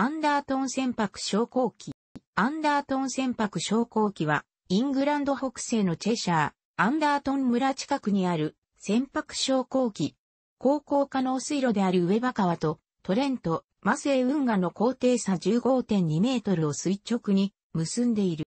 アンダートン船舶昇降機。アンダートン船舶昇降機は、イングランド北西のチェシャー、アンダートン村近くにある船舶昇降機。航行可能水路である上場川とトレント、マセイ運河の高低差15.2メートルを垂直に結んでいる。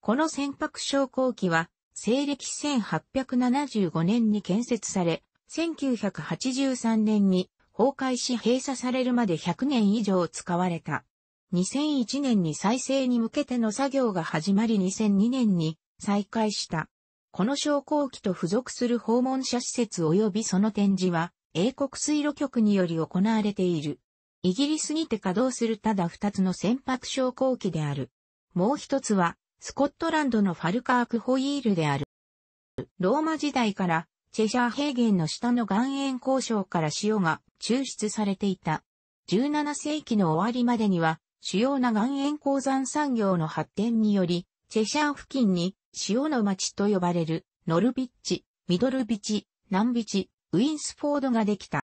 この船舶昇降機は、西暦1875年に建設され、1983年に崩壊し閉鎖されるまで100年以上使われた。2001年に再生に向けての作業が始まり2002年に再開した。この昇降機と付属する訪問者施設及びその展示は、英国水路局により行われている。イギリスにて稼働するただ二つの船舶昇降機である。もう一つは、スコットランドのファルカークホイールである。ローマ時代からチェシャー平原の下の岩塩交渉から塩が抽出されていた。17世紀の終わりまでには、主要な岩塩鉱山産業の発展により、チェシャー付近に塩の町と呼ばれるノルビッチ、ミドルビチ、南ビチ、ウィンスフォードができた。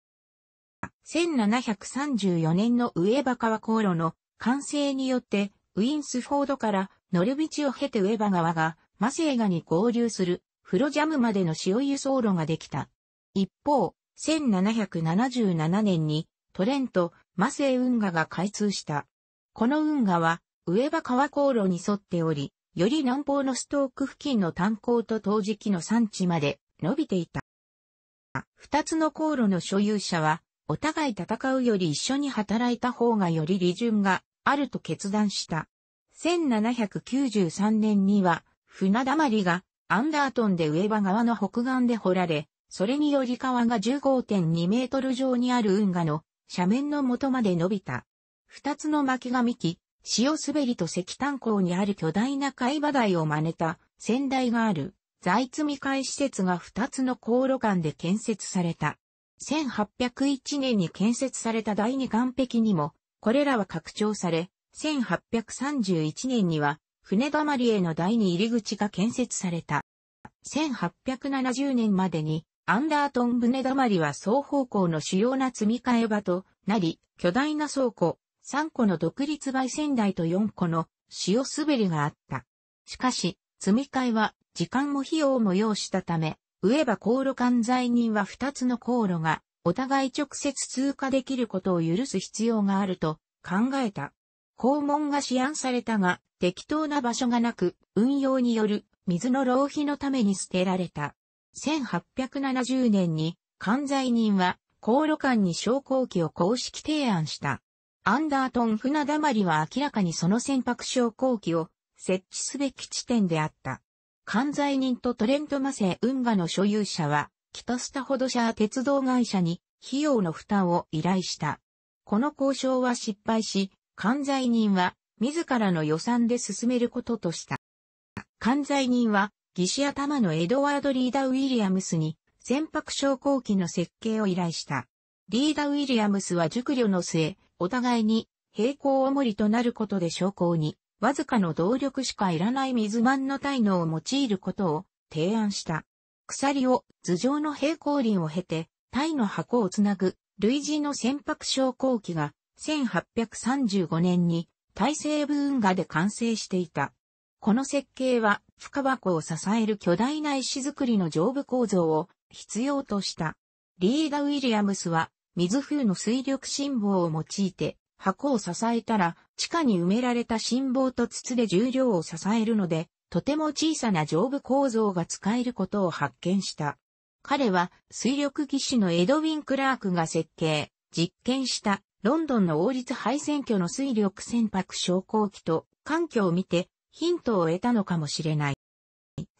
1734年のウェバ川航路の完成によって、ウィンスフォードからノルビチを経てウェバ川がマセイガに合流するフロジャムまでの塩輸送路ができた。一方、1777年にトレント、マセイ運河が開通した。この運河は、上場川航路に沿っており、より南方のストーク付近の炭鉱と陶磁器の産地まで伸びていた。二つの航路の所有者は、お互い戦うより一緒に働いた方がより利潤があると決断した。1793年には、船だまりがアンダートンで上場側の北岸で掘られ、それにより川が15.2メートル上にある運河の斜面の元まで伸びた。二つの巻が幹、潮滑りと石炭港にある巨大な海馬台を真似た仙台がある財津未開施設が二つの航路間で建設された。1801年に建設された第二岸壁にも、これらは拡張され、1831年には船だまりへの第二入り口が建設された。1870年までに、アンダートン船だまりは双方向の主要な積み替え場となり、巨大な倉庫、3個の独立売船台と4個の潮滑りがあった。しかし、積み替えは時間も費用も要したため、上ば航路管在人は2つの航路がお互い直接通過できることを許す必要があると考えた。肛門が試案されたが、適当な場所がなく、運用による水の浪費のために捨てられた。1870年に、関西人は、航路間に昇降機を公式提案した。アンダートン船だまりは明らかにその船舶昇降機を設置すべき地点であった。関西人とトレントマセ運河の所有者は、北スタホドシャー鉄道会社に費用の負担を依頼した。この交渉は失敗し、関西人は、自らの予算で進めることとした。関西人は、義士頭のエドワード・リーダー・ウィリアムスに、船舶昇降機の設計を依頼した。リーダー・ウィリアムスは熟慮の末、お互いに、平行重りとなることで昇降に、わずかの動力しかいらない水満の体能を用いることを提案した。鎖を頭上の平行輪を経て、体の箱をつなぐ類似の船舶昇降機が1835年に大西部運河で完成していた。この設計は深箱を支える巨大な石造りの上部構造を必要とした。リーダ・ウィリアムスは水風の水力辛抱を用いて箱を支えたら地下に埋められた辛抱と筒で重量を支えるのでとても小さな上部構造が使えることを発見した。彼は水力技師のエドウィン・クラークが設計、実験したロンドンの王立廃選挙の水力船舶昇降機と環境を見てヒントを得たのかもしれない。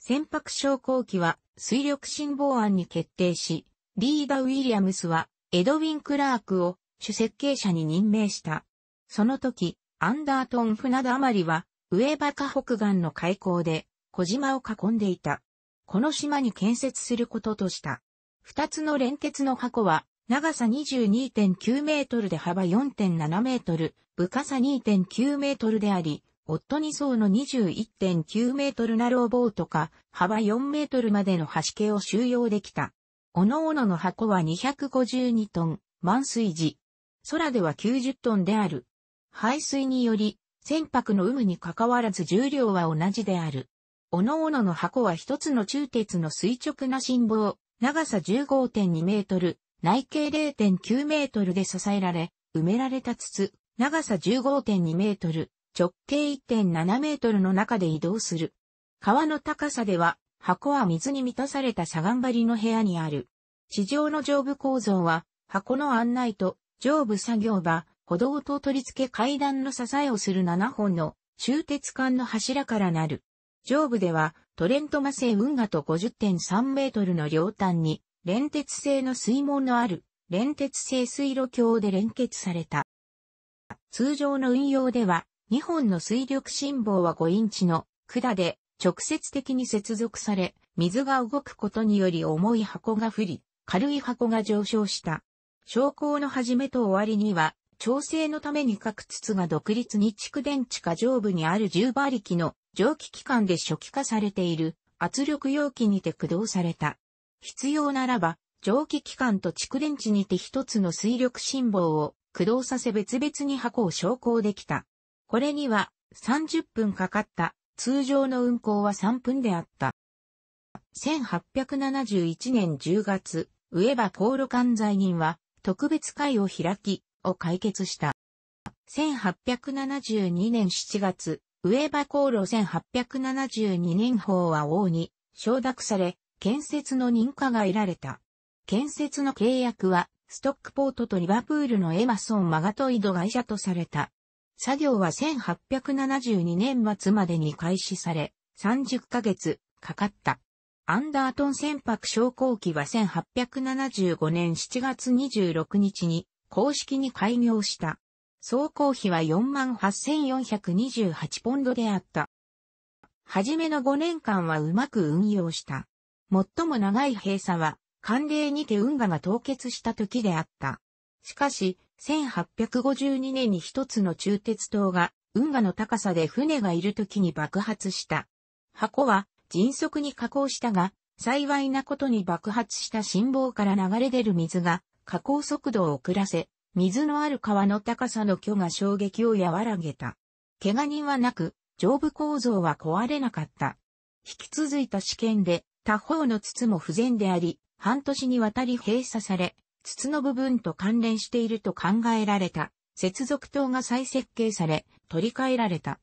船舶昇降機は水力新防案に決定し、リーダ・ウィリアムスはエドウィン・クラークを主設計者に任命した。その時、アンダートン・フダ・アマリは、ウェーバカ北岸の海溝で小島を囲んでいた。この島に建設することとした。二つの連結の箱は長さ22.9メートルで幅4.7メートル、深さ2.9メートルであり、夫2層の21.9メートルなローボートか、幅4メートルまでの端形を収容できた。おのおのの箱は252トン、満水時。空では90トンである。排水により、船舶の有無に関わらず重量は同じである。おのおのの箱は一つの中鉄の垂直な振棒、長さ15.2メートル、内径0.9メートルで支えられ、埋められた筒、長さ15.2メートル、直径1.7メートルの中で移動する。川の高さでは、箱は水に満たされた砂岩張りの部屋にある。地上の上部構造は、箱の案内と上部作業場、歩道と取り付け階段の支えをする7本の中鉄管の柱からなる。上部では、トレントマ製運河と50.3メートルの両端に、連鉄製の水門のある連鉄製水路橋で連結された。通常の運用では、2本の水力信号は5インチの管で直接的に接続され、水が動くことにより重い箱が降り、軽い箱が上昇した。昇降の始めと終わりには、調整のために各筒が独立に蓄電池か上部にある10馬力の蒸気機関で初期化されている圧力容器にて駆動された。必要ならば、蒸気機関と蓄電池にて一つの水力信号を駆動させ別々に箱を昇降できた。これには30分かかった。通常の運行は3分であった。1871年10月、上場航路管財人は特別会を開き、を解決した。1872年7月、上場航路1872年法は王に承諾され、建設の認可が得られた。建設の契約は、ストックポートとリバプールのエマソン・マガトイド会社とされた。作業は1872年末までに開始され、30ヶ月かかった。アンダートン船舶昇降機は1875年7月26日に公式に開業した。走行費は48,428ポンドであった。はじめの5年間はうまく運用した。最も長い閉鎖は、寒冷にて運河が凍結した時であった。しかし、1852年に一つの中鉄塔が、運河の高さで船がいる時に爆発した。箱は、迅速に加工したが、幸いなことに爆発した心房から流れ出る水が、加工速度を遅らせ、水のある川の高さの巨が衝撃を和らげた。怪我人はなく、上部構造は壊れなかった。引き続いた試験で、他方の筒も不全であり、半年にわたり閉鎖され、筒の部分と関連していると考えられた、接続塔が再設計され、取り替えられた。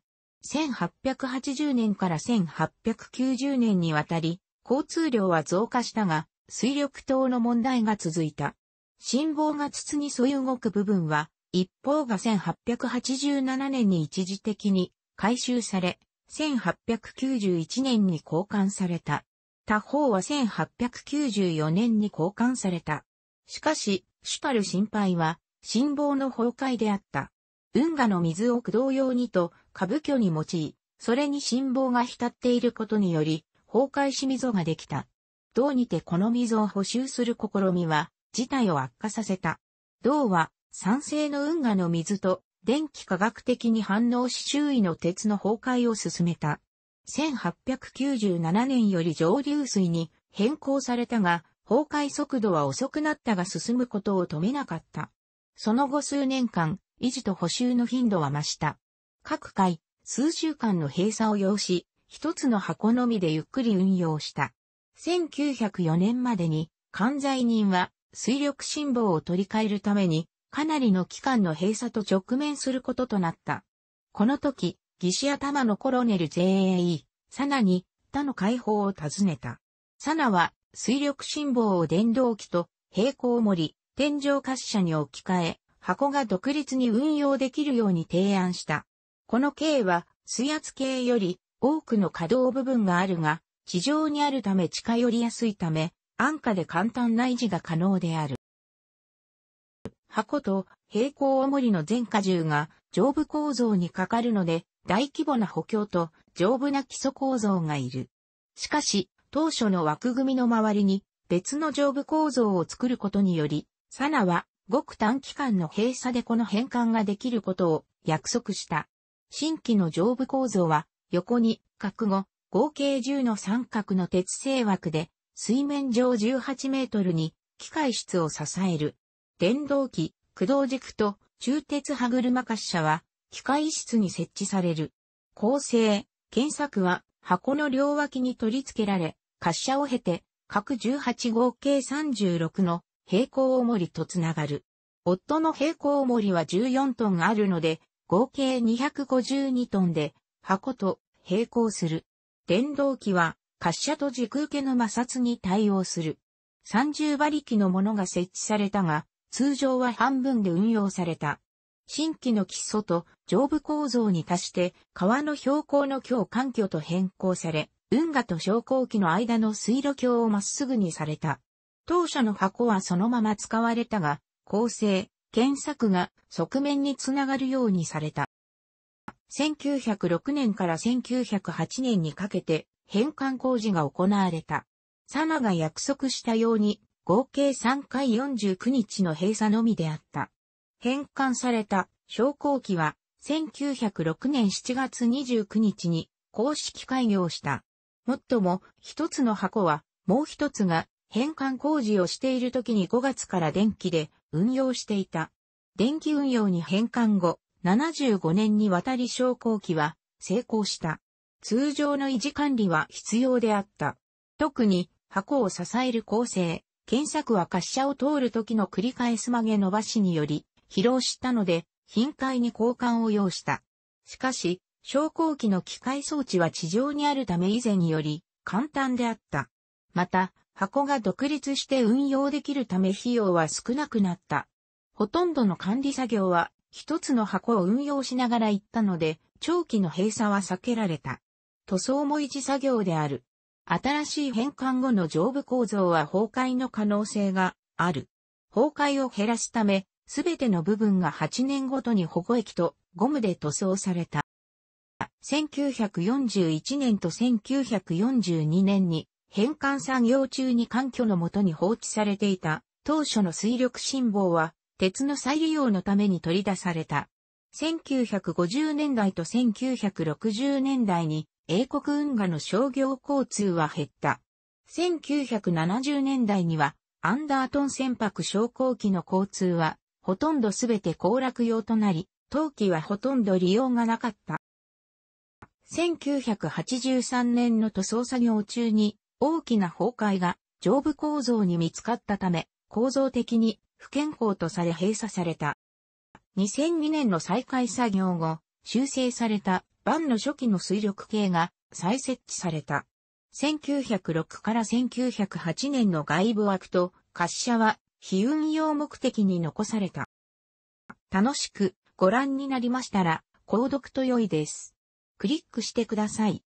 1880年から1890年にわたり、交通量は増加したが、水力塔の問題が続いた。信号が筒に沿い動く部分は、一方が1887年に一時的に回収され、1891年に交換された。他方は1894年に交換された。しかし、主たる心配は、心房の崩壊であった。運河の水を駆動用にと、下部居に用い、それに心房が浸っていることにより、崩壊し溝ができた。銅にてこの溝を補修する試みは、事態を悪化させた。銅は、酸性の運河の水と、電気科学的に反応し周囲の鉄の崩壊を進めた。1897年より上流水に変更されたが、崩壊速度は遅くなったが進むことを止めなかった。その後数年間、維持と補修の頻度は増した。各回、数週間の閉鎖を要し、一つの箱のみでゆっくり運用した。1904年までに、関西人は水力辛抱を取り替えるために、かなりの期間の閉鎖と直面することとなった。この時、ギ頭のコロネル JAE、サナに他の解放を尋ねた。サナは水力信号を電動機と平行盛り、天井滑車に置き換え、箱が独立に運用できるように提案した。この径は水圧計より多くの可動部分があるが、地上にあるため近寄りやすいため、安価で簡単な維持が可能である。箱と平行重りの全荷重が上部構造にかかるので、大規模な補強と丈夫な基礎構造がいる。しかし、当初の枠組みの周りに別の上部構造を作ることにより、サナはごく短期間の閉鎖でこの変換ができることを約束した。新規の上部構造は横に角後合計10の三角の鉄製枠で水面上18メートルに機械室を支える電動機、駆動軸と中鉄歯車滑車は機械室に設置される。構成、検索は箱の両脇に取り付けられ、滑車を経て各18号計36の平行重りとつながる。夫の平行重りは14トンあるので、合計252トンで箱と並行する。電動機は滑車と軸受けの摩擦に対応する。30馬力のものが設置されたが、通常は半分で運用された。新規の基礎と上部構造に足して川の標高の強環境と変更され、運河と昇降機の間の水路橋をまっすぐにされた。当初の箱はそのまま使われたが、構成、検索が側面につながるようにされた。1906年から1908年にかけて返還工事が行われた。様が約束したように合計3回49日の閉鎖のみであった。返還された昇降機は1906年7月29日に公式開業した。もっとも、一つの箱は、もう一つが返還工事をしている時に5月から電気で運用していた。電気運用に返還後、75年にわたり昇降機は成功した。通常の維持管理は必要であった。特に箱を支える構成、検索は滑車を通る時の繰り返す曲げ伸ばしにより、疲労したので、頻回に交換を要した。しかし、昇降機の機械装置は地上にあるため以前により、簡単であった。また、箱が独立して運用できるため費用は少なくなった。ほとんどの管理作業は、一つの箱を運用しながら行ったので、長期の閉鎖は避けられた。塗装も維持作業である。新しい変換後の上部構造は崩壊の可能性がある。崩壊を減らすため、すべての部分が8年ごとに保護液とゴムで塗装された。1941年と1942年に変換産業中に環境のもとに放置されていた当初の水力辛抱は鉄の再利用のために取り出された。1950年代と1960年代に英国運河の商業交通は減った。1970年代にはアンダートン船舶昇降機の交通はほとんどすべて行楽用となり、冬季はほとんど利用がなかった。1983年の塗装作業中に大きな崩壊が上部構造に見つかったため構造的に不健康とされ閉鎖された。2002年の再開作業後、修正されたバンの初期の水力計が再設置された。1906から1908年の外部枠と滑車は非運用目的に残された。楽しくご覧になりましたら、購読と良いです。クリックしてください。